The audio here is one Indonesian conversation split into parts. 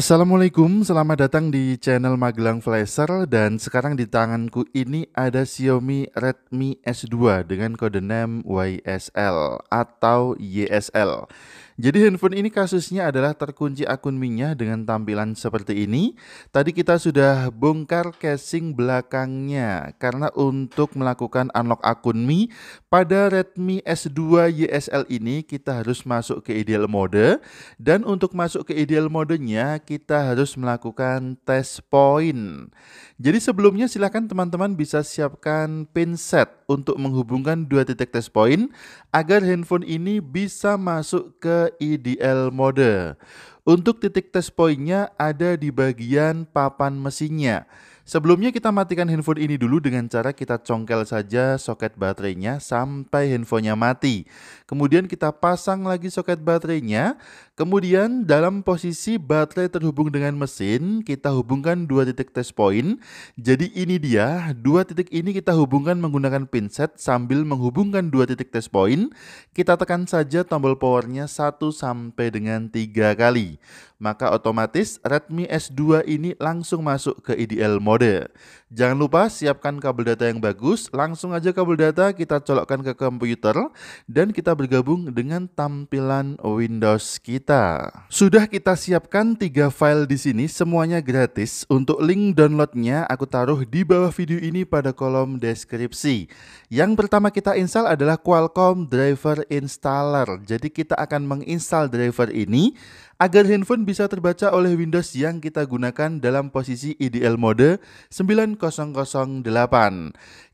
Assalamualaikum, selamat datang di channel Magelang Flasher dan sekarang di tanganku ini ada Xiaomi Redmi S2 dengan kode name YSL atau YSL. Jadi handphone ini kasusnya adalah terkunci akun minyak dengan tampilan seperti ini. Tadi kita sudah bongkar casing belakangnya karena untuk melakukan unlock akun Mi pada Redmi S2 YSL ini kita harus masuk ke ideal mode dan untuk masuk ke ideal modenya kita harus melakukan test point. Jadi sebelumnya silahkan teman-teman bisa siapkan pinset untuk menghubungkan dua titik test point agar handphone ini bisa masuk ke IDL mode. Untuk titik test pointnya ada di bagian papan mesinnya. Sebelumnya kita matikan handphone ini dulu dengan cara kita congkel saja soket baterainya sampai handphonenya mati. Kemudian kita pasang lagi soket baterainya. Kemudian dalam posisi baterai terhubung dengan mesin, kita hubungkan dua titik test point. Jadi ini dia, dua titik ini kita hubungkan menggunakan pinset sambil menghubungkan dua titik test point. Kita tekan saja tombol powernya satu sampai dengan tiga kali maka otomatis Redmi S2 ini langsung masuk ke IDL mode. Jangan lupa siapkan kabel data yang bagus, langsung aja kabel data kita colokkan ke komputer dan kita bergabung dengan tampilan Windows kita. Sudah kita siapkan tiga file di sini, semuanya gratis. Untuk link downloadnya aku taruh di bawah video ini pada kolom deskripsi. Yang pertama kita install adalah Qualcomm Driver Installer. Jadi kita akan menginstal driver ini agar handphone bisa terbaca oleh Windows yang kita gunakan dalam posisi IDL mode 9008.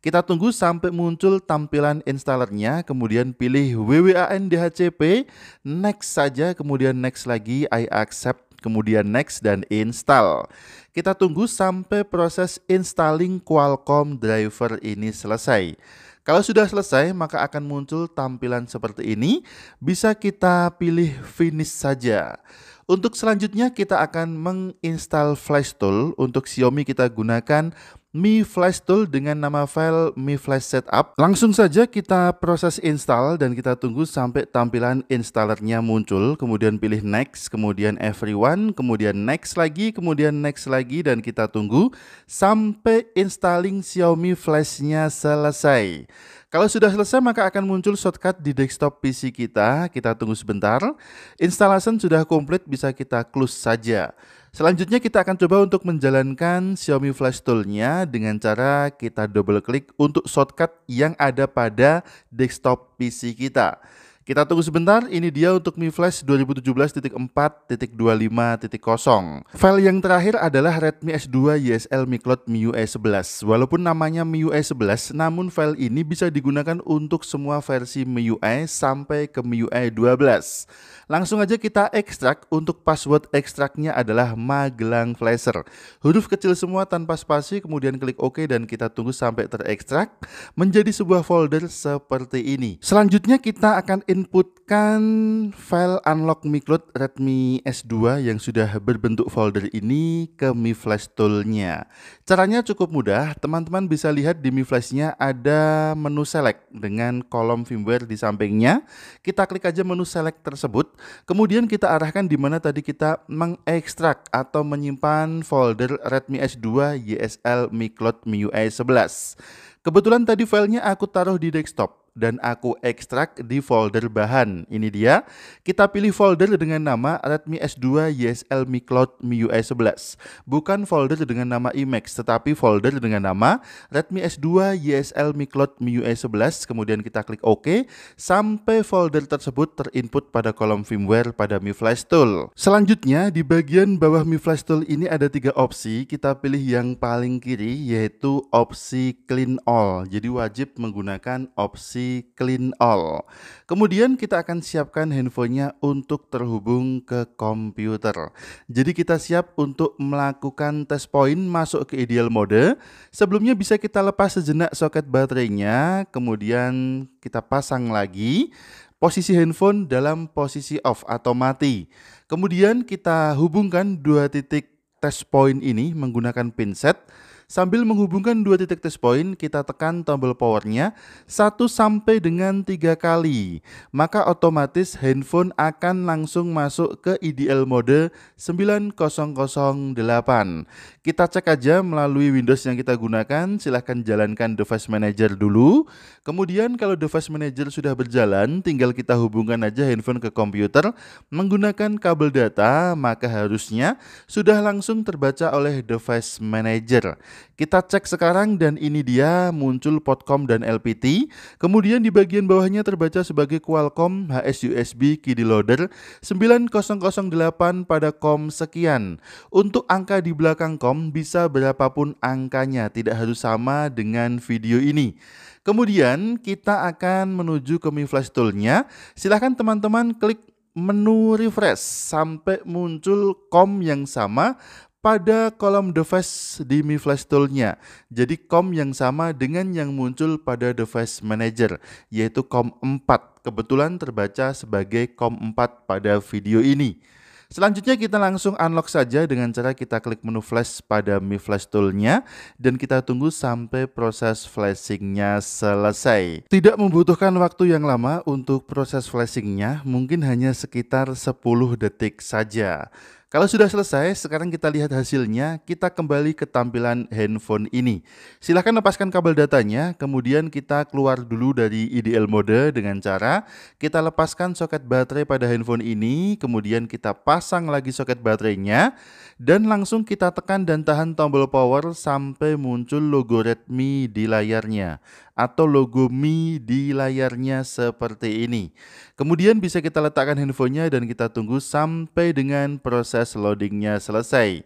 Kita tunggu sampai muncul tampilan installernya, kemudian pilih WWAN DHCP, next saja, kemudian next lagi, I accept kemudian next dan install. Kita tunggu sampai proses installing Qualcomm driver ini selesai. Kalau sudah selesai, maka akan muncul tampilan seperti ini. Bisa kita pilih finish saja. Untuk selanjutnya kita akan menginstal Flash Tool untuk Xiaomi kita gunakan Mi Flash Tool dengan nama file Mi Flash Setup. Langsung saja kita proses install dan kita tunggu sampai tampilan installernya muncul, kemudian pilih next, kemudian everyone, kemudian next lagi, kemudian next lagi dan kita tunggu sampai installing Xiaomi Flashnya selesai. Kalau sudah selesai maka akan muncul shortcut di desktop PC kita. Kita tunggu sebentar. Installation sudah komplit bisa kita close saja. Selanjutnya kita akan coba untuk menjalankan Xiaomi Flash Tool-nya dengan cara kita double klik untuk shortcut yang ada pada desktop PC kita. Kita tunggu sebentar, ini dia untuk Mi Flash 2017.4.25.0. File yang terakhir adalah Redmi S2 YSL Mi Cloud MIUI 11. E Walaupun namanya MIUI 11, e namun file ini bisa digunakan untuk semua versi MIUI e sampai ke MIUI 12. Langsung aja kita ekstrak, untuk password ekstraknya adalah Magelang Flasher. Huruf kecil semua tanpa spasi, kemudian klik OK dan kita tunggu sampai terekstrak menjadi sebuah folder seperti ini. Selanjutnya kita akan inputkan file unlock cloud Redmi S2 yang sudah berbentuk folder ini ke Mi Flash tool-nya. Caranya cukup mudah, teman-teman bisa lihat di Mi Flash-nya ada menu select dengan kolom firmware di sampingnya. Kita klik aja menu select tersebut, kemudian kita arahkan di mana tadi kita mengekstrak atau menyimpan folder Redmi S2 YSL cloud MIUI 11. Kebetulan tadi filenya aku taruh di desktop, dan aku ekstrak di folder bahan. Ini dia. Kita pilih folder dengan nama Redmi S2 YSL Mi Cloud MIUI 11. Bukan folder dengan nama IMAX, tetapi folder dengan nama Redmi S2 YSL Mi Cloud MIUI 11. Kemudian kita klik OK sampai folder tersebut terinput pada kolom firmware pada Mi Flash Tool. Selanjutnya di bagian bawah Mi Flash Tool ini ada tiga opsi. Kita pilih yang paling kiri yaitu opsi Clean All. Jadi wajib menggunakan opsi Clean All. Kemudian kita akan siapkan handphonenya untuk terhubung ke komputer. Jadi kita siap untuk melakukan tes point masuk ke ideal mode. Sebelumnya bisa kita lepas sejenak soket baterainya, kemudian kita pasang lagi posisi handphone dalam posisi off atau mati. Kemudian kita hubungkan dua titik test point ini menggunakan pinset. Sambil menghubungkan dua titik test point, kita tekan tombol powernya satu sampai dengan tiga kali. Maka otomatis handphone akan langsung masuk ke IDL mode 9008. Kita cek aja melalui Windows yang kita gunakan, silahkan jalankan Device Manager dulu. Kemudian kalau Device Manager sudah berjalan, tinggal kita hubungkan aja handphone ke komputer menggunakan kabel data, maka harusnya sudah langsung terbaca oleh Device Manager. Kita cek sekarang dan ini dia muncul potcom dan LPT. Kemudian di bagian bawahnya terbaca sebagai Qualcomm HSUSB KD Loader 9008 pada COM sekian. Untuk angka di belakang COM com bisa berapapun angkanya, tidak harus sama dengan video ini. Kemudian kita akan menuju ke Mi Flash tool Silahkan teman-teman klik menu refresh sampai muncul com yang sama pada kolom device di Mi Flash tool Jadi com yang sama dengan yang muncul pada device manager, yaitu com 4. Kebetulan terbaca sebagai com 4 pada video ini. Selanjutnya kita langsung unlock saja dengan cara kita klik menu flash pada Mi Flash Tool-nya dan kita tunggu sampai proses flashingnya selesai. Tidak membutuhkan waktu yang lama untuk proses flashingnya, mungkin hanya sekitar 10 detik saja. Kalau sudah selesai, sekarang kita lihat hasilnya. Kita kembali ke tampilan handphone ini. Silahkan lepaskan kabel datanya, kemudian kita keluar dulu dari IDL mode dengan cara kita lepaskan soket baterai pada handphone ini, kemudian kita pasang lagi soket baterainya, dan langsung kita tekan dan tahan tombol power sampai muncul logo Redmi di layarnya, atau logo Mi di layarnya seperti ini. Kemudian bisa kita letakkan handphonenya dan kita tunggu sampai dengan proses proses loadingnya selesai.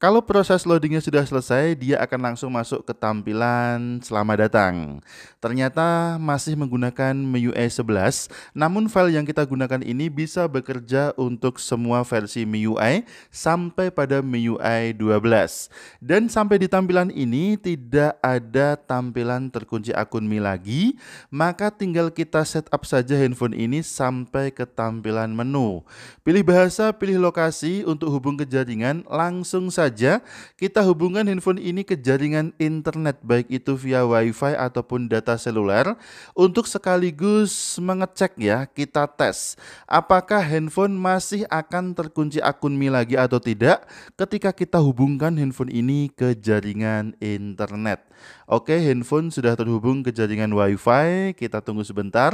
Kalau proses loadingnya sudah selesai, dia akan langsung masuk ke tampilan selamat datang. Ternyata masih menggunakan MIUI 11, namun file yang kita gunakan ini bisa bekerja untuk semua versi MIUI sampai pada MIUI 12. Dan sampai di tampilan ini tidak ada tampilan terkunci akun Mi lagi, maka tinggal kita setup saja handphone ini sampai ke tampilan menu. Pilih bahasa, pilih lokasi untuk hubung ke jaringan langsung saja saja kita hubungkan handphone ini ke jaringan internet baik itu via wifi ataupun data seluler untuk sekaligus mengecek ya kita tes apakah handphone masih akan terkunci akun Mi lagi atau tidak ketika kita hubungkan handphone ini ke jaringan internet. Oke, handphone sudah terhubung ke jaringan WiFi. Kita tunggu sebentar.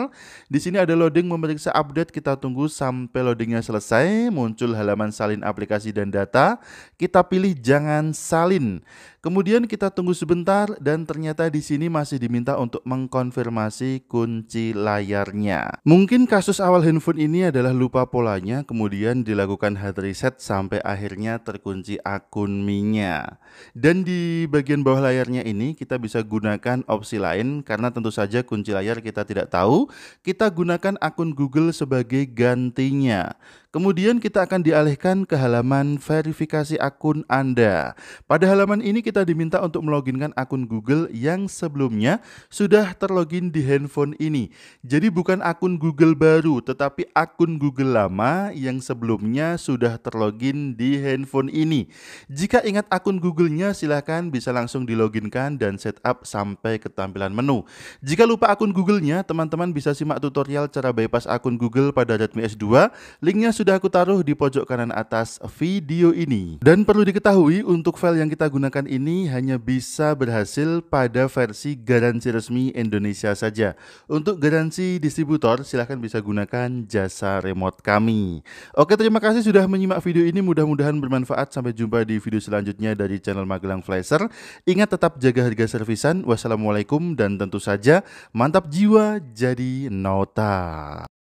Di sini ada loading memeriksa update. Kita tunggu sampai loadingnya selesai. Muncul halaman salin aplikasi dan data. Kita pilih pilih jangan salin. Kemudian kita tunggu sebentar dan ternyata di sini masih diminta untuk mengkonfirmasi kunci layarnya. Mungkin kasus awal handphone ini adalah lupa polanya kemudian dilakukan hard reset sampai akhirnya terkunci akun mi Dan di bagian bawah layarnya ini kita bisa gunakan opsi lain karena tentu saja kunci layar kita tidak tahu. Kita gunakan akun Google sebagai gantinya. Kemudian kita akan dialihkan ke halaman verifikasi akun Anda. Pada halaman ini kita diminta untuk meloginkan akun Google yang sebelumnya sudah terlogin di handphone ini. Jadi bukan akun Google baru, tetapi akun Google lama yang sebelumnya sudah terlogin di handphone ini. Jika ingat akun Google-nya silahkan bisa langsung diloginkan dan setup sampai ke tampilan menu. Jika lupa akun Google-nya, teman-teman bisa simak tutorial cara bypass akun Google pada Redmi S2. Linknya sudah sudah aku taruh di pojok kanan atas video ini. Dan perlu diketahui untuk file yang kita gunakan ini hanya bisa berhasil pada versi garansi resmi Indonesia saja. Untuk garansi distributor silahkan bisa gunakan jasa remote kami. Oke terima kasih sudah menyimak video ini mudah-mudahan bermanfaat. Sampai jumpa di video selanjutnya dari channel Magelang Flasher. Ingat tetap jaga harga servisan. Wassalamualaikum dan tentu saja mantap jiwa jadi nota.